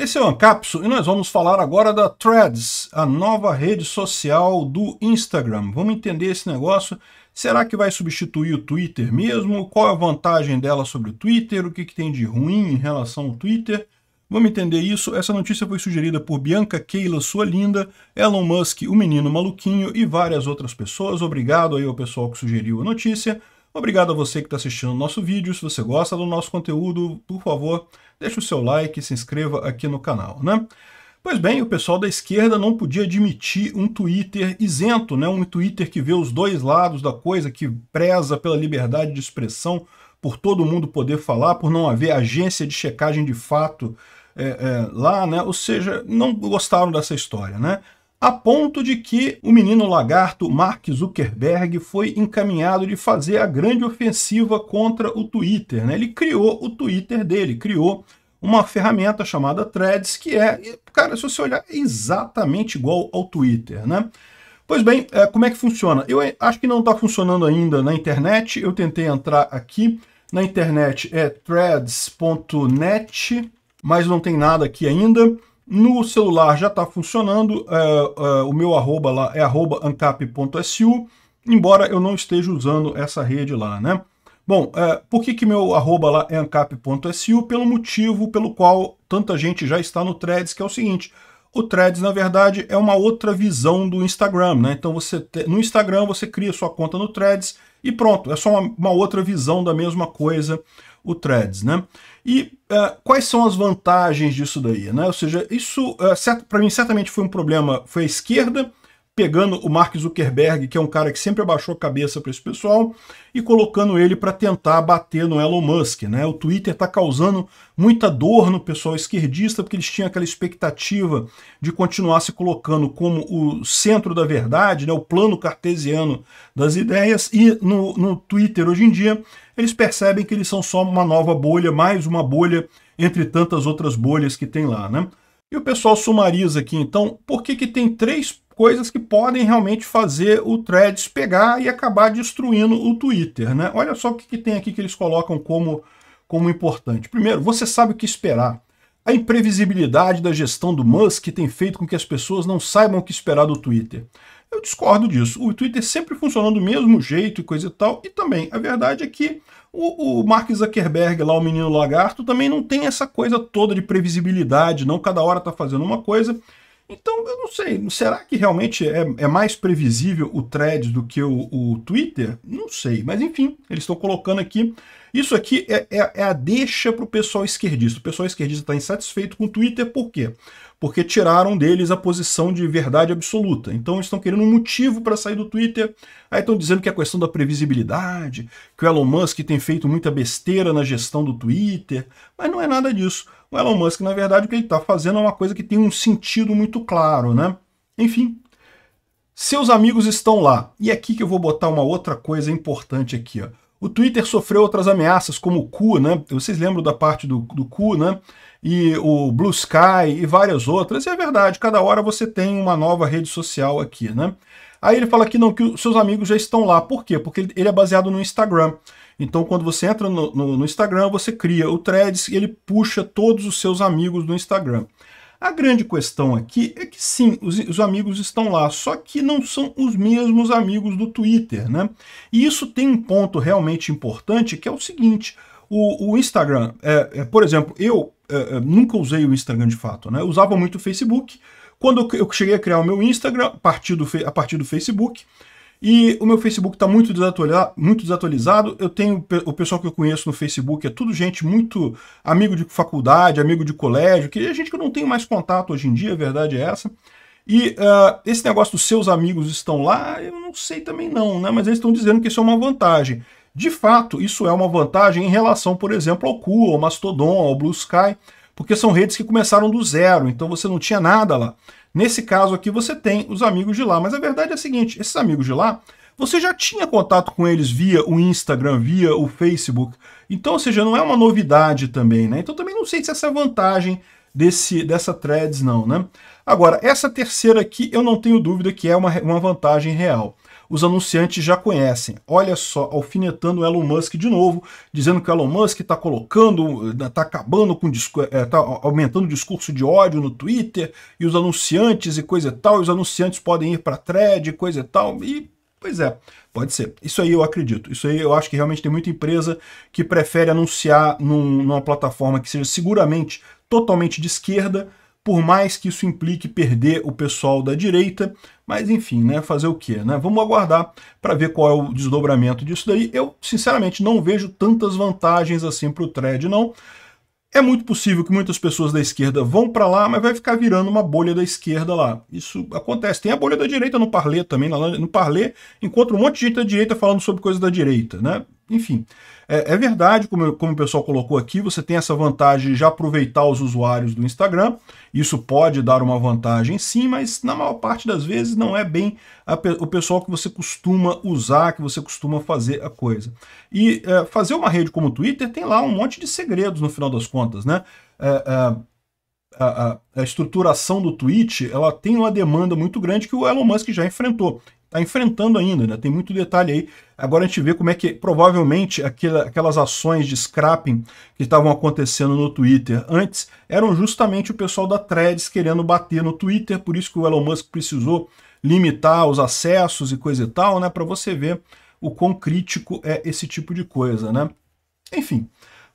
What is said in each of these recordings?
Esse é o Ancapso e nós vamos falar agora da Threads, a nova rede social do Instagram. Vamos entender esse negócio. Será que vai substituir o Twitter mesmo? Qual é a vantagem dela sobre o Twitter? O que, que tem de ruim em relação ao Twitter? Vamos entender isso. Essa notícia foi sugerida por Bianca Keila, sua linda, Elon Musk, o menino maluquinho e várias outras pessoas. Obrigado aí ao pessoal que sugeriu a notícia. Obrigado a você que está assistindo o nosso vídeo. Se você gosta do nosso conteúdo, por favor, deixe o seu like e se inscreva aqui no canal, né? Pois bem, o pessoal da esquerda não podia admitir um Twitter isento, né? um Twitter que vê os dois lados da coisa, que preza pela liberdade de expressão, por todo mundo poder falar, por não haver agência de checagem de fato é, é, lá, né? ou seja, não gostaram dessa história. Né? a ponto de que o menino lagarto Mark Zuckerberg foi encaminhado de fazer a grande ofensiva contra o Twitter. Né? Ele criou o Twitter dele, criou uma ferramenta chamada Threads, que é, cara, se você olhar, é exatamente igual ao Twitter, né? Pois bem, é, como é que funciona? Eu eh, acho que não está funcionando ainda na internet, eu tentei entrar aqui, na internet é threads.net, mas não tem nada aqui ainda. No celular já está funcionando, é, é, o meu arroba lá é arroba ancap.su, embora eu não esteja usando essa rede lá, né? Bom, é, por que, que meu arroba lá é ancap.su? Pelo motivo pelo qual tanta gente já está no Threads, que é o seguinte, o Threads, na verdade, é uma outra visão do Instagram, né? Então, você te... no Instagram, você cria sua conta no Threads e pronto, é só uma, uma outra visão da mesma coisa o Threads, né? E uh, quais são as vantagens disso daí, né? Ou seja, isso uh, eh, para mim certamente foi um problema, foi a esquerda pegando o Mark Zuckerberg, que é um cara que sempre abaixou a cabeça para esse pessoal, e colocando ele para tentar bater no Elon Musk. Né? O Twitter está causando muita dor no pessoal esquerdista, porque eles tinham aquela expectativa de continuar se colocando como o centro da verdade, né? o plano cartesiano das ideias, e no, no Twitter hoje em dia eles percebem que eles são só uma nova bolha, mais uma bolha entre tantas outras bolhas que tem lá. Né? E o pessoal sumariza aqui, então, por que, que tem três coisas que podem realmente fazer o Threads pegar e acabar destruindo o Twitter, né? Olha só o que, que tem aqui que eles colocam como, como importante. Primeiro, você sabe o que esperar. A imprevisibilidade da gestão do Musk tem feito com que as pessoas não saibam o que esperar do Twitter. Eu discordo disso. O Twitter sempre funcionou do mesmo jeito e coisa e tal. E também, a verdade é que o, o, Mark Zuckerberg, lá o menino lagarto, também não tem essa coisa toda de previsibilidade, não. Cada hora está fazendo uma coisa então, eu não sei, será que realmente é, é mais previsível o Threads do que o, o, Twitter? Não sei, mas enfim, eles estão colocando aqui. Isso aqui é, é, é a deixa para o pessoal esquerdista. O pessoal esquerdista está insatisfeito com o Twitter, por quê? porque tiraram deles a posição de verdade absoluta. Então eles estão querendo um motivo para sair do Twitter. Aí estão dizendo que é questão da previsibilidade, que o Elon Musk tem feito muita besteira na gestão do Twitter, mas não é nada disso. O Elon Musk, na verdade, o que ele está fazendo é uma coisa que tem um sentido muito claro, né? Enfim, seus amigos estão lá. E é aqui que eu vou botar uma outra coisa importante aqui, ó. O Twitter sofreu outras ameaças, como o cu, né? Vocês lembram da parte do, do cu, né? e o Blue Sky e várias outras. E é verdade, cada hora você tem uma nova rede social aqui, né? Aí ele fala que não, que os seus amigos já estão lá. Por quê? Porque ele é baseado no Instagram. Então, quando você entra no, no, no Instagram, você cria o Threads e ele puxa todos os seus amigos no Instagram. A grande questão aqui é que sim, os, os, amigos estão lá, só que não são os mesmos amigos do Twitter, né? E isso tem um ponto realmente importante que é o seguinte: o, o Instagram, é, é, por exemplo, eu eh, eh, nunca usei o Instagram de fato, né? Eu usava muito o Facebook. Quando eu cheguei a criar o meu Instagram a partir do, a partir do Facebook, e o meu Facebook está muito, desatualizado, muito desatualizado. Eu tenho o pessoal que eu conheço no Facebook, é tudo gente muito amigo de faculdade, amigo de colégio, que é gente que eu não tenho mais contato hoje em dia, a verdade é essa. E uh, esse negócio dos seus amigos estão lá, eu não sei também não, né? Mas eles estão dizendo que isso é uma vantagem. De fato, isso é uma vantagem em relação, por exemplo, ao Ku, ao Mastodon, ao Blue Sky, porque são redes que começaram do zero, então você não tinha nada lá. Nesse caso aqui, você tem os amigos de lá, mas a verdade é a seguinte, esses amigos de lá, você já tinha contato com eles via o Instagram, via o Facebook, então, ou seja, não é uma novidade também, né? Então também não sei se essa é a vantagem desse, dessa threads não, né? Agora, essa terceira aqui, eu não tenho dúvida que é uma, uma vantagem real os anunciantes já conhecem. Olha só, alfinetando o Elon Musk de novo, dizendo que o Elon Musk está colocando, está eh, acabando com, está eh, aumentando o discurso de ódio no Twitter, e os anunciantes e coisa e tal, e os anunciantes podem ir para a thread e coisa e tal, e Pois é, pode ser. Isso aí eu acredito. Isso aí eu acho que realmente tem muita empresa que prefere anunciar num, numa plataforma que seja seguramente totalmente de esquerda, por mais que isso implique perder o pessoal da direita, mas enfim, né, fazer o quê? Né? Vamos aguardar para ver qual é o desdobramento disso daí. Eu, sinceramente, não vejo tantas vantagens assim para o thread, não. É muito possível que muitas pessoas da esquerda vão para lá, mas vai ficar virando uma bolha da esquerda lá. Isso acontece. Tem a bolha da direita no Parler também. No Parler encontra um monte de gente da direita falando sobre coisas da direita, né? Enfim, é, é verdade, como, como o pessoal colocou aqui, você tem essa vantagem de já aproveitar os usuários do Instagram. Isso pode dar uma vantagem sim, mas na maior parte das vezes não é bem a, o pessoal que você costuma usar, que você costuma fazer a coisa. E é, fazer uma rede como o Twitter tem lá um monte de segredos no final das contas, né? É, é a, a, a, estruturação do tweet ela tem uma demanda muito grande que o Elon Musk já enfrentou está enfrentando ainda, né? Tem muito detalhe aí. Agora a gente vê como é que provavelmente aquela, aquelas ações de scrapping que estavam acontecendo no Twitter antes eram justamente o pessoal da Threads querendo bater no Twitter, por isso que o Elon Musk precisou limitar os acessos e coisa e tal, né? Para você ver o quão crítico é esse tipo de coisa, né? Enfim,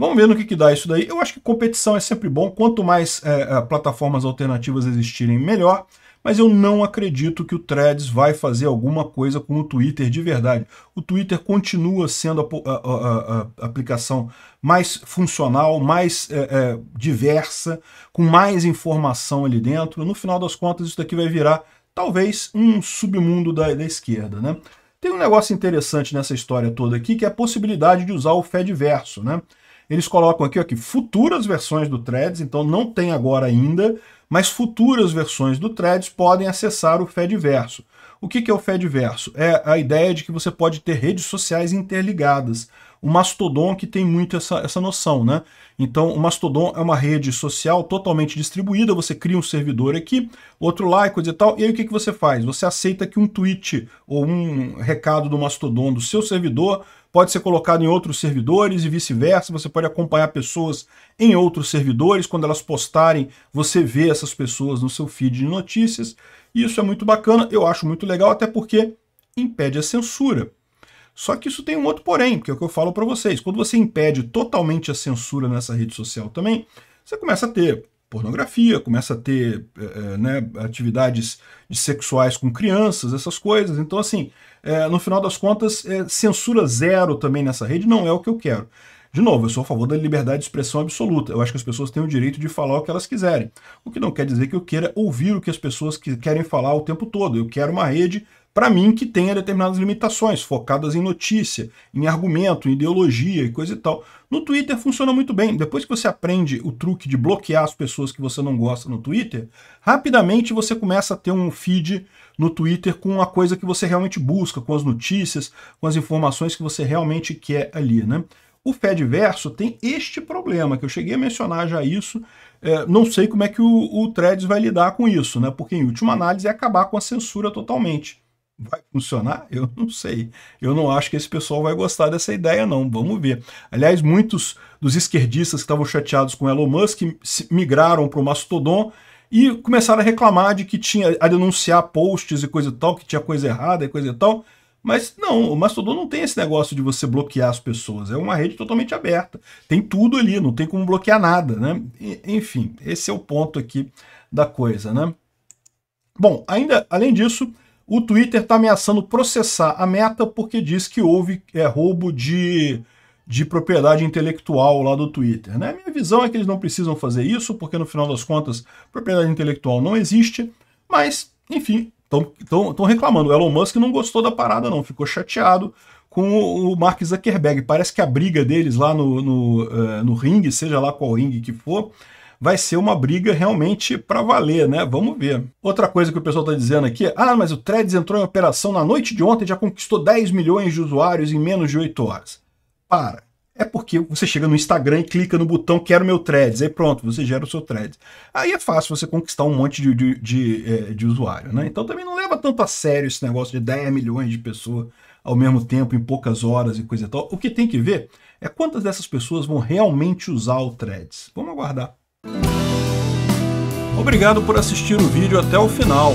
Vamos ver no que, que dá isso daí. Eu acho que competição é sempre bom. Quanto mais é, é, plataformas alternativas existirem, melhor. Mas eu não acredito que o Threads vai fazer alguma coisa com o Twitter de verdade. O Twitter continua sendo a, a, a, a aplicação mais funcional, mais é, é, diversa, com mais informação ali dentro. No final das contas, isso daqui vai virar talvez um submundo da, da esquerda, né? Tem um negócio interessante nessa história toda aqui, que é a possibilidade de usar o Fediverso, né? Eles colocam aqui, ó, aqui futuras versões do Threads, então não tem agora ainda, mas futuras versões do Threads podem acessar o Fediverso. O que, que é o Fediverso? É a ideia de que você pode ter redes sociais interligadas. O Mastodon que tem muito essa, essa noção, né? Então, o Mastodon é uma rede social totalmente distribuída, você cria um servidor aqui, outro lá e coisa e tal, e aí o que, que você faz? Você aceita que um tweet ou um recado do Mastodon do seu servidor pode ser colocado em outros servidores e vice-versa, você pode acompanhar pessoas em outros servidores, quando elas postarem, você vê essas pessoas no seu feed de notícias, e isso é muito bacana, eu acho muito legal, até porque impede a censura. Só que isso tem um outro porém, que é o que eu falo para vocês. Quando você impede totalmente a censura nessa rede social também, você começa a ter pornografia, começa a ter é, né, atividades sexuais com crianças, essas coisas. Então, assim, é, no final das contas, é, censura zero também nessa rede não é o que eu quero. De novo, eu sou a favor da liberdade de expressão absoluta. Eu acho que as pessoas têm o direito de falar o que elas quiserem. O que não quer dizer que eu queira ouvir o que as pessoas que querem falar o tempo todo. Eu quero uma rede para mim que tenha determinadas limitações, focadas em notícia, em argumento, em ideologia e coisa e tal. No Twitter funciona muito bem. Depois que você aprende o truque de bloquear as pessoas que você não gosta no Twitter, rapidamente você começa a ter um feed no Twitter com a coisa que você realmente busca, com as notícias, com as informações que você realmente quer ali, né? O Fed Verso tem este problema, que eu cheguei a mencionar já isso, é, não sei como é que o, o Threads vai lidar com isso, né? porque em última análise é acabar com a censura totalmente. Vai funcionar? Eu não sei. Eu não acho que esse pessoal vai gostar dessa ideia, não. Vamos ver. Aliás, muitos dos esquerdistas que estavam chateados com Elon Musk migraram para o Mastodon e começaram a reclamar de que tinha a denunciar posts e coisa e tal, que tinha coisa errada e coisa e tal. Mas não, o Mastodon não tem esse negócio de você bloquear as pessoas. É uma rede totalmente aberta. Tem tudo ali, não tem como bloquear nada, né? Enfim, esse é o ponto aqui da coisa, né? Bom, ainda além disso, o Twitter está ameaçando processar a Meta porque diz que houve é, roubo de, de propriedade intelectual lá do Twitter. Né? Minha visão é que eles não precisam fazer isso, porque no final das contas, propriedade intelectual não existe, mas, enfim, Estão reclamando. O Elon Musk não gostou da parada, não. Ficou chateado com o, o Mark Zuckerberg. Parece que a briga deles lá no, no, uh, no ringue, seja lá qual ringue que for, vai ser uma briga realmente para valer, né? Vamos ver. Outra coisa que o pessoal está dizendo aqui, ah, mas o Threads entrou em operação na noite de ontem, já conquistou 10 milhões de usuários em menos de 8 horas. Para. É porque você chega no Instagram e clica no botão Quero meu threads, aí pronto, você gera o seu threads. Aí é fácil você conquistar um monte de, de, de, eh, de usuário, né? Então também não leva tanto a sério esse negócio de 10 milhões de pessoas ao mesmo tempo, em poucas horas e coisa e tal. O que tem que ver é quantas dessas pessoas vão realmente usar o threads. Vamos aguardar. Obrigado por assistir o vídeo até o final.